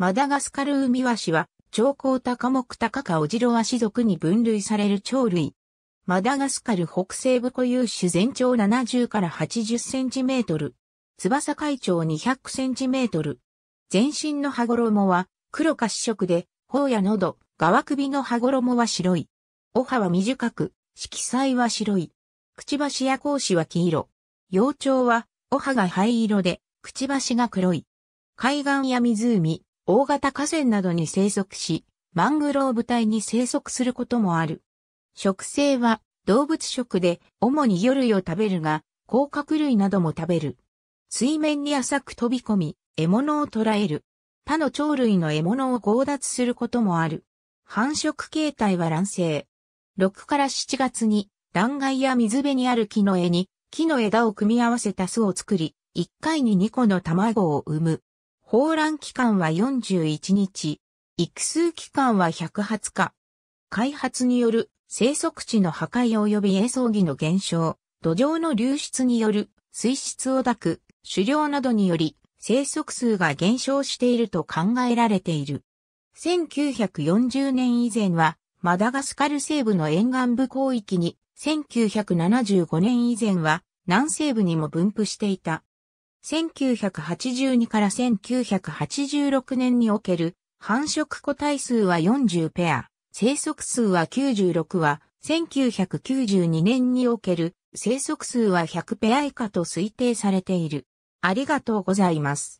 マダガスカルウミワシは、長江高木高かオジロワシに分類される鳥類。マダガスカル北西部固有種全長70から80センチメートル。翼海長200センチメートル。全身の羽衣は黒か紫色で、頬や喉、側首の羽衣は白い。お歯は短く、色彩は白い。くちばしや格子は黄色。幼鳥は、お歯が灰色で、くちばしが黒い。海岸や湖、大型河川などに生息し、マングローブ帯に生息することもある。食性は動物食で主に魚類を食べるが、甲殻類なども食べる。水面に浅く飛び込み、獲物を捕らえる。他の鳥類の獲物を強奪することもある。繁殖形態は卵生。6から7月に断崖や水辺にある木の枝に木の枝を組み合わせた巣を作り、1回に2個の卵を産む。放卵期間は41日、育数期間は120日。開発による生息地の破壊及び栄葬儀の減少、土壌の流出による水質を抱く、狩猟などにより生息数が減少していると考えられている。1940年以前はマダガスカル西部の沿岸部広域に1975年以前は南西部にも分布していた。1982から1986年における繁殖個体数は40ペア、生息数は96は、1992年における生息数は100ペア以下と推定されている。ありがとうございます。